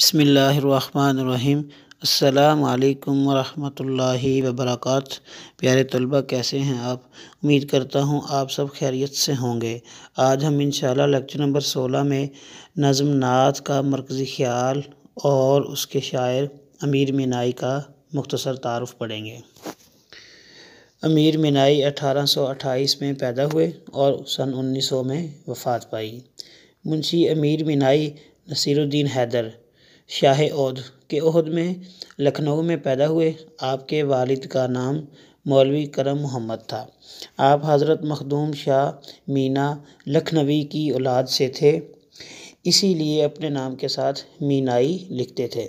بسم اللہ الرحمن الرحیم السلام علیکم ورحمۃ اللہ وبرکاتہ پیارے طلبہ کیسے ہیں آپ امید کرتا ہوں آپ سب خیریت سے ہوں گے آج ہم انشاءاللہ لیکچر نمبر سولہ میں نظم نعت کا مرکزی خیال اور اس کے شاعر امیر مینائی کا مختصر تعارف پڑھیں گے امیر مینائی اٹھارہ سو اٹھائیس میں پیدا ہوئے اور سن انیس سو میں وفات پائی منشی امیر مینائی نصیر الدین حیدر شاہ عہد کے عہد میں لکھنؤ میں پیدا ہوئے آپ کے والد کا نام مولوی کرم محمد تھا آپ حضرت مخدوم شاہ مینا لکھنوی کی اولاد سے تھے اسی لیے اپنے نام کے ساتھ مینائی لکھتے تھے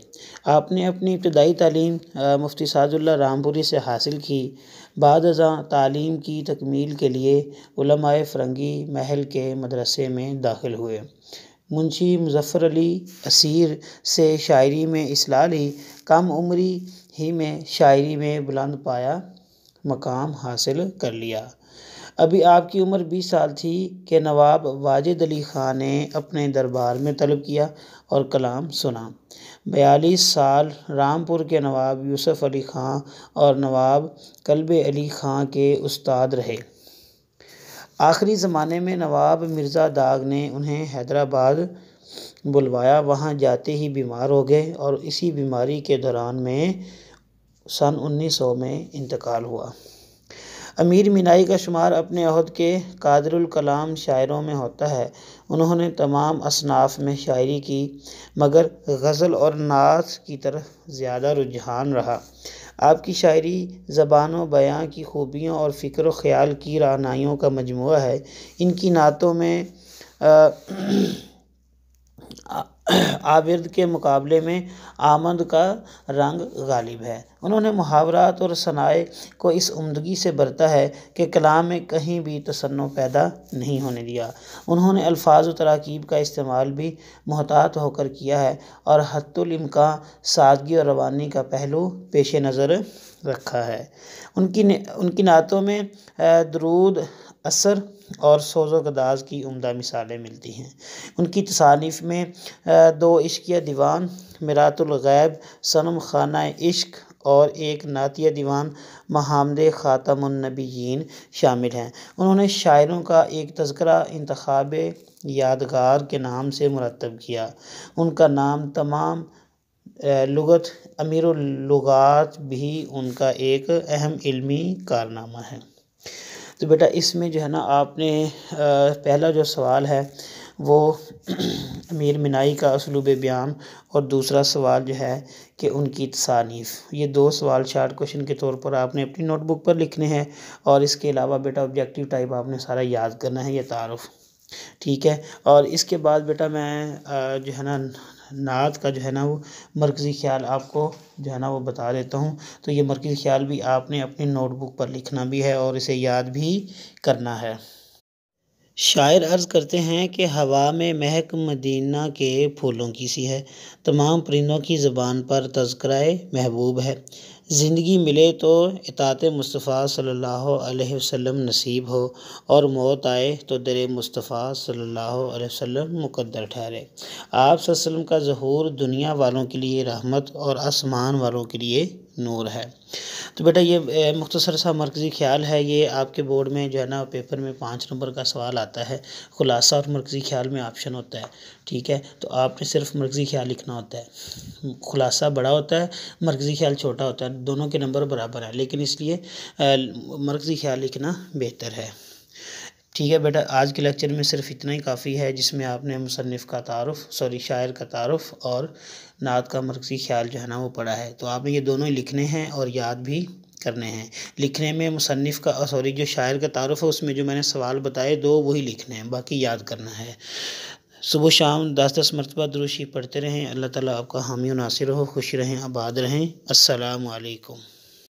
آپ نے اپنی ابتدائی تعلیم مفتی ساز اللہ رام پوری سے حاصل کی بعد ازاں تعلیم کی تکمیل کے لیے علماء فرنگی محل کے مدرسے میں داخل ہوئے منشی مظفر علی اسیر سے شاعری میں اصلاح لی کم عمری ہی میں شاعری میں بلند پایا مقام حاصل کر لیا ابھی آپ کی عمر بیس سال تھی کہ نواب واجد علی خاں نے اپنے دربار میں طلب کیا اور کلام سنا بیالیس سال رامپور کے نواب یوسف علی خاں اور نواب قلب علی خاں کے استاد رہے آخری زمانے میں نواب مرزا داغ نے انہیں حیدرآباد بلوایا وہاں جاتے ہی بیمار ہو گئے اور اسی بیماری کے دوران میں سن انیس سو میں انتقال ہوا امیر مینائی کا شمار اپنے عہد کے قادر الکلام شاعروں میں ہوتا ہے انہوں نے تمام اصناف میں شاعری کی مگر غزل اور نعت کی طرف زیادہ رجحان رہا آپ کی شاعری زبان و بیاں کی خوبیوں اور فکر و خیال کی رانائیوں کا مجموعہ ہے ان کی نعتوں میں آبرد کے مقابلے میں آمد کا رنگ غالب ہے انہوں نے محاورات اور سنائے کو اس عمدگی سے برتا ہے کہ کلام میں کہیں بھی تسنع پیدا نہیں ہونے دیا انہوں نے الفاظ و تراکیب کا استعمال بھی محتاط ہو کر کیا ہے اور حت الامکان سادگی اور روانی کا پہلو پیش نظر رکھا ہے ان کی ان کی نعتوں میں درود اثر اور سوز و گداز کی عمدہ مثالیں ملتی ہیں ان کی تصانیف میں دو عشقیہ دیوان مرات الغیب سنم خانہ عشق اور ایک نعتیہ دیوان محمد خاتم النبیین شامل ہیں انہوں نے شاعروں کا ایک تذکرہ انتخاب یادگار کے نام سے مرتب کیا ان کا نام تمام لغت امیر اللغات بھی ان کا ایک اہم علمی کارنامہ ہے تو بیٹا اس میں جو ہے نا آپ نے پہلا جو سوال ہے وہ امیر منائی کا اسلوب بیان اور دوسرا سوال جو ہے کہ ان کی تصانیف یہ دو سوال شارٹ کوشچن کے طور پر آپ نے اپنی نوٹ بک پر لکھنے ہیں اور اس کے علاوہ بیٹا آبجیکٹیو ٹائپ آپ نے سارا یاد کرنا ہے یہ تعارف ٹھیک ہے اور اس کے بعد بیٹا میں جو ہے نا نعت کا جو ہے نا وہ مرکزی خیال آپ کو جو ہے نا وہ بتا دیتا ہوں تو یہ مرکزی خیال بھی آپ نے اپنی نوٹ بک پر لکھنا بھی ہے اور اسے یاد بھی کرنا ہے شاعر عرض کرتے ہیں کہ ہوا میں مہک مدینہ کے پھولوں کی سی ہے تمام پرندوں کی زبان پر تذکرہ محبوب ہے زندگی ملے تو اطاعت مصطفیٰ صلی اللہ علیہ وسلم نصیب ہو اور موت آئے تو در مصطفیٰ صلی اللہ علیہ وسلم مقدر ٹھہرے آپ وسلم کا ظہور دنیا والوں کے لیے رحمت اور آسمان والوں کے لیے نور ہے تو بیٹا یہ مختصر سا مرکزی خیال ہے یہ آپ کے بورڈ میں جو ہے نا پیپر میں پانچ نمبر کا سوال آتا ہے خلاصہ اور مرکزی خیال میں آپشن ہوتا ہے ٹھیک ہے تو آپ نے صرف مرکزی خیال لکھنا ہوتا ہے خلاصہ بڑا ہوتا ہے مرکزی خیال چھوٹا ہوتا ہے دونوں کے نمبر برابر ہیں لیکن اس لیے مرکزی خیال لکھنا بہتر ہے ٹھیک ہے بیٹا آج کے لیکچر میں صرف اتنا ہی کافی ہے جس میں آپ نے مصنف کا تعارف سوری شاعر کا تعارف اور نعت کا مرکزی خیال جو ہے نا وہ پڑھا ہے تو آپ نے یہ دونوں ہی لکھنے ہیں اور یاد بھی کرنے ہیں لکھنے میں مصنف کا سوری جو شاعر کا تعارف ہے اس میں جو میں نے سوال بتائے دو وہی لکھنے ہیں باقی یاد کرنا ہے صبح شام دس دس مرتبہ دروشی پڑھتے رہیں اللہ تعالیٰ آپ کا حامی و ناصر ہو خوش رہیں آباد رہیں السلام علیکم